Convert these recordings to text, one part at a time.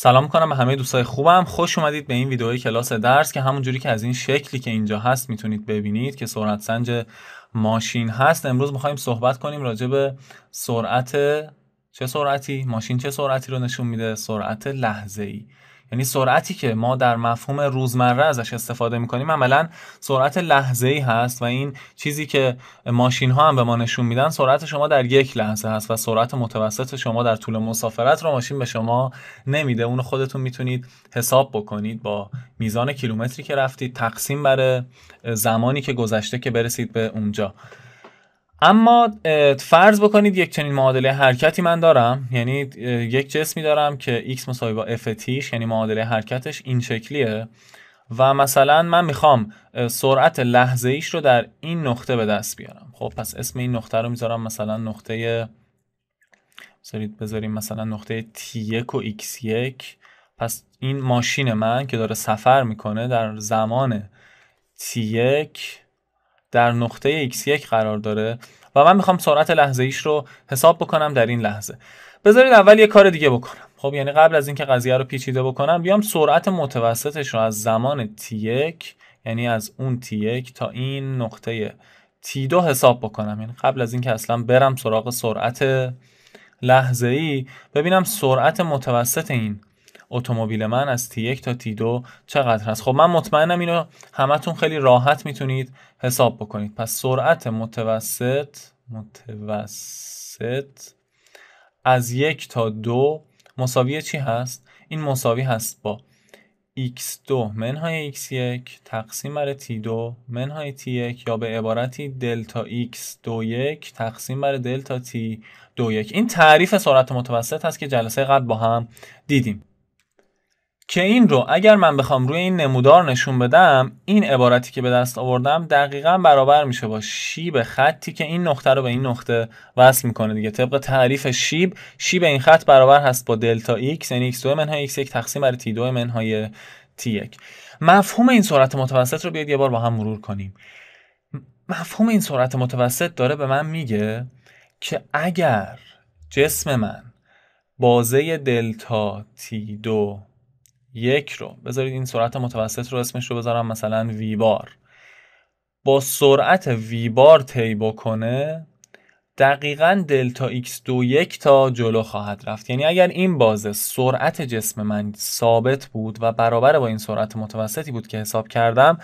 سلام میکنم به همه دوستای خوبم خوش اومدید به این ویدیوی کلاس درس که همون جوری که از این شکلی که اینجا هست میتونید ببینید که سرعت سنج ماشین هست امروز میخوایم صحبت کنیم راجع به سرعت چه سرعتی ماشین چه سرعتی رو نشون میده سرعت لحظه ای یعنی سرعتی که ما در مفهوم روزمره ازش استفاده میکنیم عملا سرعت لحظه ای هست و این چیزی که ماشین ها هم به ما نشون میدن سرعت شما در یک لحظه هست و سرعت متوسط شما در طول مسافرت رو ماشین به شما نمیده اونو خودتون میتونید حساب بکنید با میزان کیلومتری که رفتید تقسیم بر زمانی که گذشته که برسید به اونجا اما فرض بکنید یک چنین معادله حرکتی من دارم یعنی یک جسمی دارم که x مساوی با f یعنی معادله حرکتش این شکلیه و مثلا من میخوام سرعت لحظه ایش رو در این نقطه به دست بیارم خب پس اسم این نقطه رو میذارم مثلا نقطه بذارید بذاریم مثلا نقطه T1 و X1 پس این ماشین من که داره سفر میکنه در زمان T1 در نقطه x1 قرار داره و من میخوام سرعت لحظه ایش رو حساب بکنم در این لحظه بذارید اول یه کار دیگه بکنم خب یعنی قبل از اینکه قضیه رو پیچیده بکنم بیام سرعت متوسطش رو از زمان t1 یعنی از اون t1 تا این نقطه t2 حساب بکنم یعنی قبل از اینکه اصلا برم سراغ سرعت لحظه ای ببینم سرعت متوسط این اتومبیل من از T1 تا T2 چقدر هست خب من مطمئنم اینو همتون خیلی راحت میتونید حساب بکنید پس سرعت متوسط متوسط از یک تا دو مساوی چی هست؟ این مساوی هست با x2 منهای x1 تقسیم بر t2 منهای t1 یا به عبارتی دلتا x21 تقسیم بر دلتا t21 این تعریف سرعت متوسط هست که جلسه قبل با هم دیدیم که این رو اگر من بخوام روی این نمودار نشون بدم این عبارتی که به دست آوردم دقیقا برابر میشه با شیب خطی که این نقطه رو به این نقطه وصل میکنه دیگه طبق تعریف شیب شیب این خط برابر هست با دلتا ایکس یعنی ایکس 2 منهای ایکس 1 تقسیم بر تی 2 منهای تی 1 مفهوم این سرعت متوسط رو بیاید یه بار با هم مرور کنیم مفهوم این سرعت متوسط داره به من میگه که اگر جسم من بازه دلتا تی دو یک رو بذارید این سرعت متوسط رو اسمش رو بذارم مثلا وی بار با سرعت وی بار طی بکنه دقیقا دلتا x دو یک تا جلو خواهد رفت یعنی اگر این بازه سرعت جسم من ثابت بود و برابر با این سرعت متوسطی بود که حساب کردم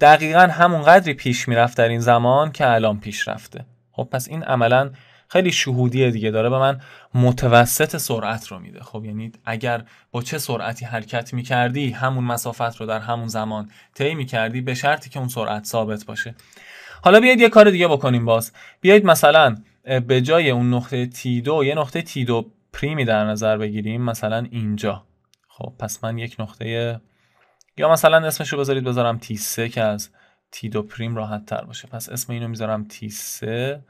دقیقا همون قدری پیش میرفت در این زمان که الان پیش رفته خب پس این عملا خیلی شهودیه دیگه داره به من متوسط سرعت رو میده خب یعنی اگر با چه سرعتی حرکت میکردی همون مسافت رو در همون زمان طی میکردی به شرطی که اون سرعت ثابت باشه حالا بیاید یه کار دیگه بکنیم باز بیاید مثلا به جای اون نقطه تی دو یه نقطه تی دو پریمی در نظر بگیریم مثلا اینجا خب پس من یک نقطه یا مثلا اسمش رو بذارید بذارم تی سه که از تی دو پریم راحت تر باشه پس اسم اینو میذارم تی سه.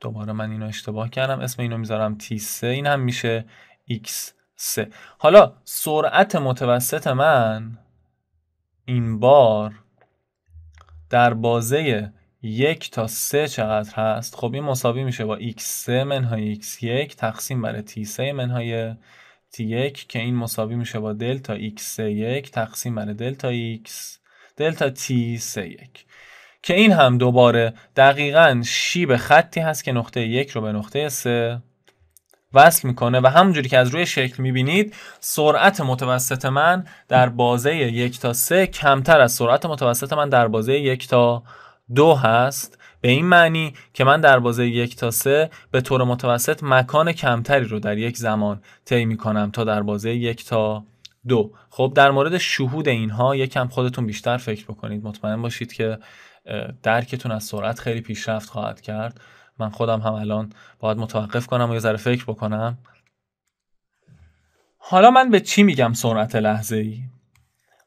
دوباره من اینو اشتباه کردم اسم اینو میذارم T3 این هم میشه X3 حالا سرعت متوسط من این بار در بازه یک تا سه چقدر هست خب این مساوی میشه با x3 منهای x1 تقسیم بر t3 منهای t1 که این مساوی میشه با دلتا x1 تقسیم بر دلتا x دلتا t31 که این هم دوباره دقیقا شیب خطی هست که نقطه یک رو به نقطه سه وصل میکنه و همونجوری که از روی شکل میبینید سرعت متوسط من در بازه یک تا سه کمتر از سرعت متوسط من در بازه یک تا دو هست به این معنی که من در بازه یک تا سه به طور متوسط مکان کمتری رو در یک زمان طی میکنم تا در بازه یک تا دو خب در مورد شهود اینها یکم خودتون بیشتر فکر بکنید مطمئن باشید که درکتون از سرعت خیلی پیشرفت خواهد کرد من خودم هم الان باید متوقف کنم و یه ذره فکر بکنم حالا من به چی میگم سرعت لحظه ای؟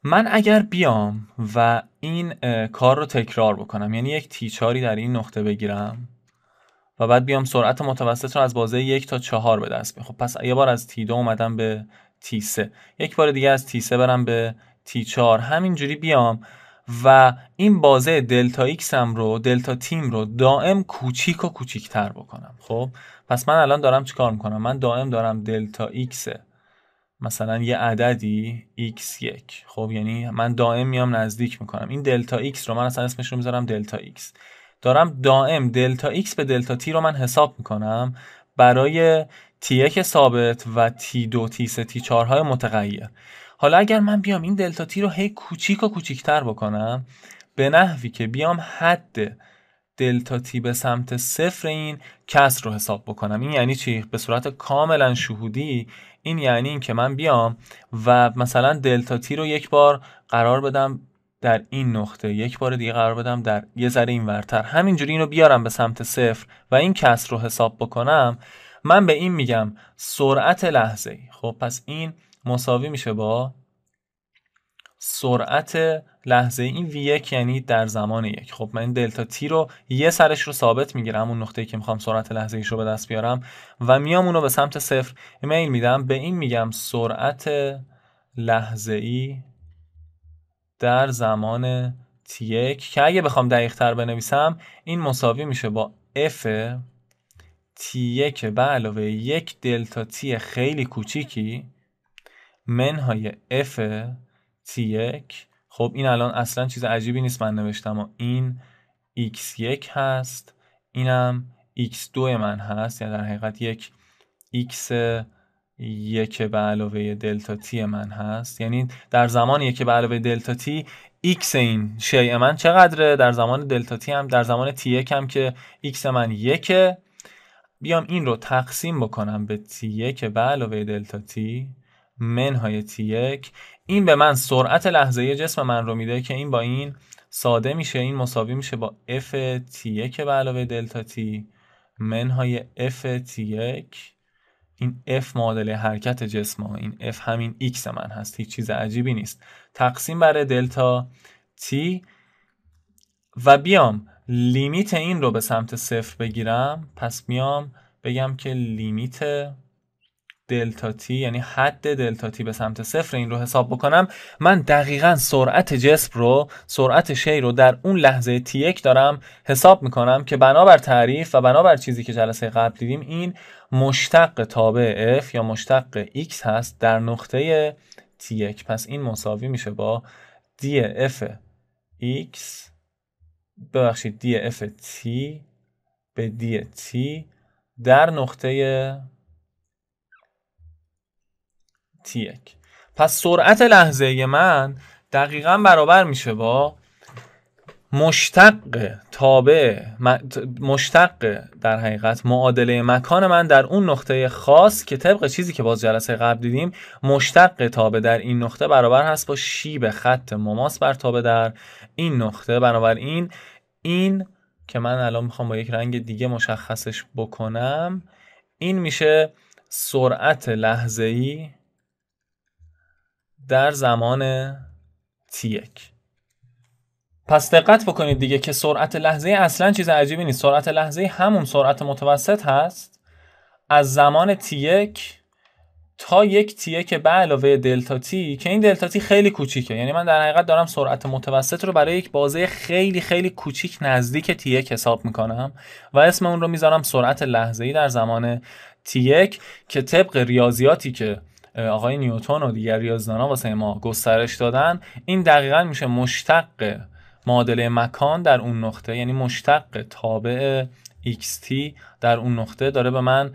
من اگر بیام و این کار رو تکرار بکنم یعنی یک تیچاری در این نقطه بگیرم و بعد بیام سرعت متوسط رو از بازه یک تا چهار به دست خب پس یه بار از تی دو اومدم به تی سه یک بار دیگه از تی سه برم به تی چهار همینجوری بیام و این بازه دلتا ایکس هم رو دلتا تیم رو دائم کوچیک و کوچیکتر بکنم خب پس من الان دارم چیکار میکنم من دائم دارم دلتا ایکس مثلا یه عددی x 1 خب یعنی من دائم میام نزدیک میکنم این دلتا x رو من اصلا اسمش رو میذارم دلتا x دارم دائم دلتا x به دلتا t رو من حساب میکنم برای t1 ثابت و t2 t3 t4 های متغیر حالا اگر من بیام این دلتا تی رو هی کوچیک و کوچیکتر بکنم به نحوی که بیام حد دلتا تی به سمت صفر این کسر رو حساب بکنم این یعنی چی به صورت کاملا شهودی این یعنی این که من بیام و مثلا دلتا تی رو یک بار قرار بدم در این نقطه یک بار دیگه قرار بدم در یه ذره این ورتر همینجوری رو بیارم به سمت صفر و این کسر رو حساب بکنم من به این میگم سرعت لحظه خب پس این مساوی میشه با سرعت لحظه این v 1 یعنی در زمان یک خب من این دلتا تی رو یه سرش رو ثابت میگیرم اون ای که میخوام سرعت لحظه ایش رو به دست بیارم و میام اون به سمت صفر ایمیل میدم به این میگم سرعت لحظه ای در زمان t1. که اگه بخوام دقیق تر بنویسم این مساوی میشه با f t1 به علاوه یک دلتا تی خیلی کوچیکی منهای f t1 خب این الان اصلا چیز عجیبی نیست من نوشتم و این x1 هست اینم x2 من هست یا یعنی در حقیقت یک x یک به علاوه دلتا تی من هست یعنی در زمان یک به علاوه دلتا تی x این شیء من چقدره در زمان دلتا تی هم در زمان تی یک هم که x من یکه بیام این رو تقسیم بکنم به تی یک به علاوه دلتا تی منهای تی یک این به من سرعت لحظه جسم من رو میده که این با این ساده میشه این مساوی میشه با اف تی یک به علاوه دلتا تی منهای اف تی این F معادله حرکت جسم ها. این F همین X من هست هیچ چیز عجیبی نیست تقسیم بر دلتا T و بیام لیمیت این رو به سمت صفر بگیرم پس میام بگم که لیمیت دلتا تی یعنی حد دلتا تی به سمت صفر این رو حساب بکنم من دقیقا سرعت جسم رو سرعت شی رو در اون لحظه تی یک دارم حساب میکنم که بنابر تعریف و بنابر چیزی که جلسه قبل دیدیم این مشتق تابع اف یا مشتق X هست در نقطه تی یک پس این مساوی میشه با دی اف ایکس ببخشید دی اف تی به دی تی در نقطه پس سرعت لحظه من دقیقا برابر میشه با مشتق تابع مشتق در حقیقت معادله مکان من در اون نقطه خاص که طبق چیزی که باز جلسه قبل دیدیم مشتق تابع در این نقطه برابر هست با شیب خط مماس بر تابع در این نقطه بنابراین این که من الان میخوام با یک رنگ دیگه مشخصش بکنم این میشه سرعت لحظه‌ای در زمان T1 پس دقت بکنید دیگه که سرعت لحظه اصلا چیز عجیبی نیست سرعت لحظه همون سرعت متوسط هست از زمان T1 تا یک تیه که به علاوه دلتا تی که این دلتا تی خیلی کوچیکه یعنی من در حقیقت دارم سرعت متوسط رو برای یک بازه خیلی خیلی کوچیک نزدیک تیه حساب میکنم و اسم اون رو میذارم سرعت لحظه ای در زمان تیک که طبق ریاضیاتی که آقای نیوتون و دیگر ها واسه ما گسترش دادن این دقیقا میشه مشتق معادله مکان در اون نقطه یعنی مشتق تابع xt در اون نقطه داره به من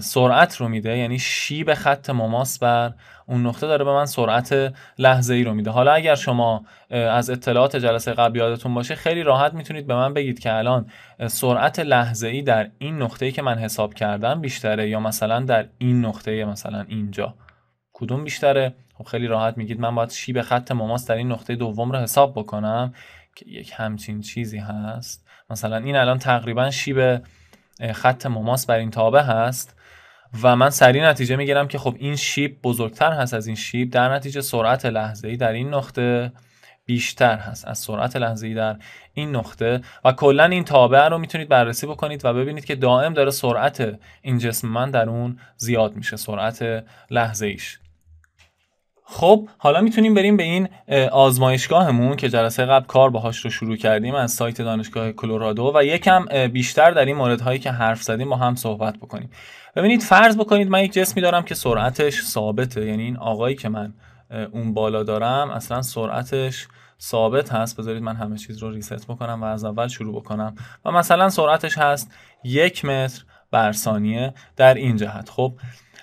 سرعت رو میده یعنی شیب خط مماس بر اون نقطه داره به من سرعت لحظه ای رو میده حالا اگر شما از اطلاعات جلسه قبل یادتون باشه خیلی راحت میتونید به من بگید که الان سرعت لحظه ای در این نقطه ای که من حساب کردم بیشتره یا مثلا در این نقطه مثلا اینجا کدوم بیشتره خب خیلی راحت میگید من باید شیب خط مماس در این نقطه دوم رو حساب بکنم که یک همچین چیزی هست مثلا این الان تقریبا شیب خط مماس بر این تابه هست و من سریع نتیجه میگیرم که خب این شیب بزرگتر هست از این شیب در نتیجه سرعت لحظه ای در این نقطه بیشتر هست از سرعت لحظه ای در این نقطه و کلا این تابع رو میتونید بررسی بکنید و ببینید که دائم داره سرعت این جسم من در اون زیاد میشه سرعت لحظه خب حالا میتونیم بریم به این آزمایشگاهمون که جلسه قبل کار باهاش رو شروع کردیم از سایت دانشگاه کلورادو و یکم بیشتر در این هایی که حرف زدیم با هم صحبت بکنیم ببینید فرض بکنید من یک جسمی دارم که سرعتش ثابته یعنی این آقایی که من اون بالا دارم اصلا سرعتش ثابت هست بذارید من همه چیز رو ریست بکنم و از اول شروع بکنم و مثلا سرعتش هست یک متر بر ثانیه در این جهت خب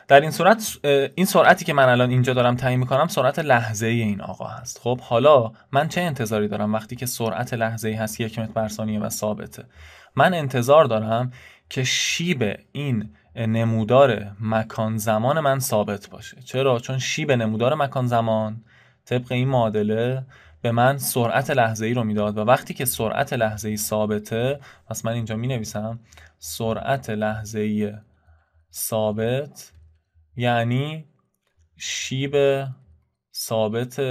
در این صورت این سرعتی که من الان اینجا دارم تعیین میکنم سرعت لحظه ای این آقا هست خب حالا من چه انتظاری دارم وقتی که سرعت لحظه ای هست یک متر بر ثانیه و ثابته من انتظار دارم که شیب این نمودار مکان زمان من ثابت باشه چرا چون شیب نمودار مکان زمان طبق این معادله به من سرعت لحظه ای رو میداد و وقتی که سرعت لحظه ای ثابته پس من اینجا می نویسم سرعت لحظه ای ثابت یعنی شیب ثابت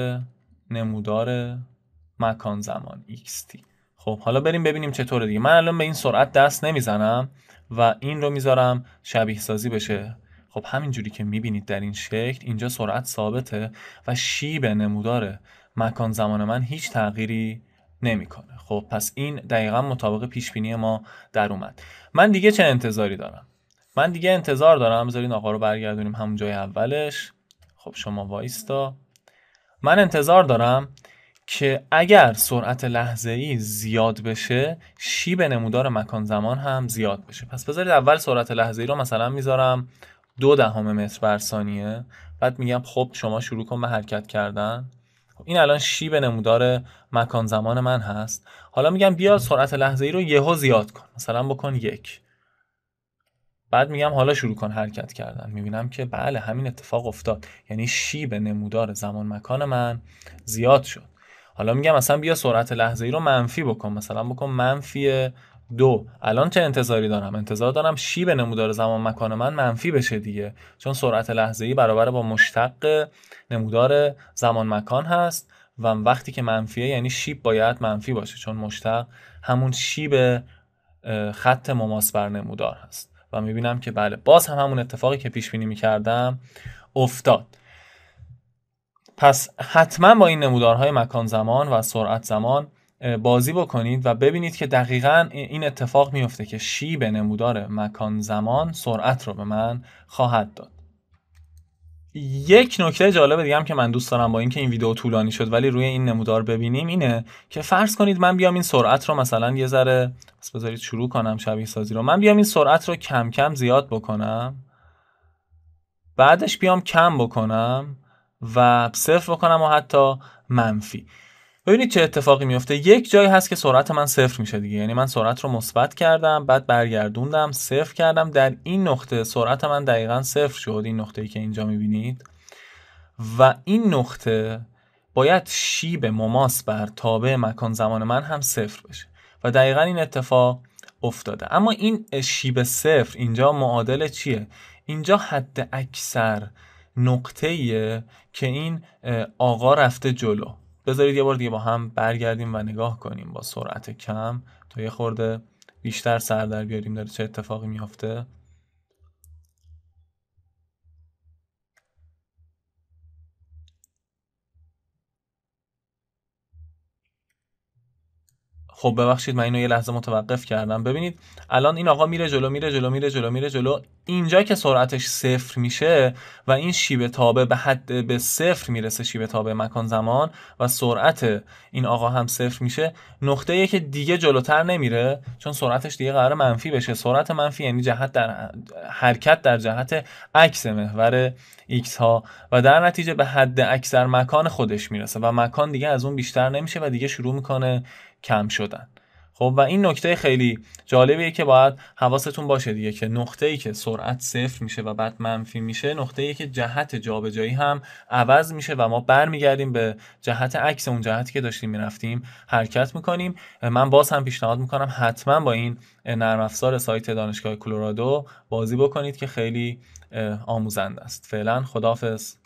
نمودار مکان زمان xt خب حالا بریم ببینیم چطوره دیگه من الان به این سرعت دست نمیزنم و این رو میذارم شبیه سازی بشه خب همینجوری که میبینید در این شکل اینجا سرعت ثابته و شیب نمودار مکان زمان من هیچ تغییری نمیکنه خب پس این دقیقا مطابق پیش بینی ما در اومد من دیگه چه انتظاری دارم من دیگه انتظار دارم بذارین آقا رو برگردونیم همون جای اولش خب شما وایستا من انتظار دارم که اگر سرعت لحظه ای زیاد بشه شیب نمودار مکان زمان هم زیاد بشه پس بذارید اول سرعت لحظه ای رو مثلا میذارم دو دهم متر بر ثانیه بعد میگم خب شما شروع کن به حرکت کردن خب، این الان شیب نمودار مکان زمان من هست حالا میگم بیا سرعت لحظه ای رو یهو زیاد کن مثلا بکن یک بعد میگم حالا شروع کن حرکت کردن میبینم که بله همین اتفاق افتاد یعنی شیب نمودار زمان مکان من زیاد شد حالا میگم مثلا بیا سرعت لحظه ای رو منفی بکن مثلا بکن منفی دو الان چه انتظاری دارم انتظار دارم شیب نمودار زمان مکان من منفی بشه دیگه چون سرعت لحظه ای برابر با مشتق نمودار زمان مکان هست و وقتی که منفیه یعنی شیب باید منفی باشه چون مشتق همون شیب خط مماس بر نمودار هست و میبینم که بله باز هم همون اتفاقی که پیش بینی میکردم افتاد پس حتما با این نمودارهای مکان زمان و سرعت زمان بازی بکنید و ببینید که دقیقا این اتفاق میفته که شیب نمودار مکان زمان سرعت رو به من خواهد داد یک نکته جالب دیگه هم که من دوست دارم با اینکه این ویدیو طولانی شد ولی روی این نمودار ببینیم اینه که فرض کنید من بیام این سرعت رو مثلا یه ذره بس بذارید شروع کنم شبیه سازی رو من بیام این سرعت رو کم کم زیاد بکنم بعدش بیام کم بکنم و صفر بکنم و حتی منفی ببینید چه اتفاقی میفته یک جایی هست که سرعت من صفر میشه دیگه یعنی من سرعت رو مثبت کردم بعد برگردوندم صفر کردم در این نقطه سرعت من دقیقا صفر شد این نقطه ای که اینجا میبینید و این نقطه باید شیب مماس بر تابع مکان زمان من هم صفر بشه و دقیقا این اتفاق افتاده اما این شیب صفر اینجا معادل چیه اینجا حد اکثر نقطه‌ایه که این آقا رفته جلو بذارید یه بار دیگه با هم برگردیم و نگاه کنیم با سرعت کم تا یه خورده بیشتر سر در بیاریم داره چه اتفاقی میافته خب ببخشید من اینو یه لحظه متوقف کردم ببینید الان این آقا میره جلو میره جلو میره جلو میره جلو اینجا که سرعتش صفر میشه و این شیب تابه به حد به صفر میرسه شیب تابه مکان زمان و سرعت این آقا هم صفر میشه نقطه ای که دیگه جلوتر نمیره چون سرعتش دیگه قرار منفی بشه سرعت منفی یعنی جهت در حرکت در جهت عکس محور ایکس ها و در نتیجه به حد اکثر مکان خودش میرسه و مکان دیگه از اون بیشتر نمیشه و دیگه شروع میکنه کم شد خب و این نکته خیلی جالبیه که باید حواستون باشه دیگه که نقطه ای که سرعت صفر میشه و بعد منفی میشه نقطه ای که جهت جابجایی هم عوض میشه و ما برمیگردیم به جهت عکس اون جهتی که داشتیم میرفتیم حرکت میکنیم من باز هم پیشنهاد میکنم حتما با این نرم افزار سایت دانشگاه کلرادو بازی بکنید که خیلی آموزنده است فعلا خدافظ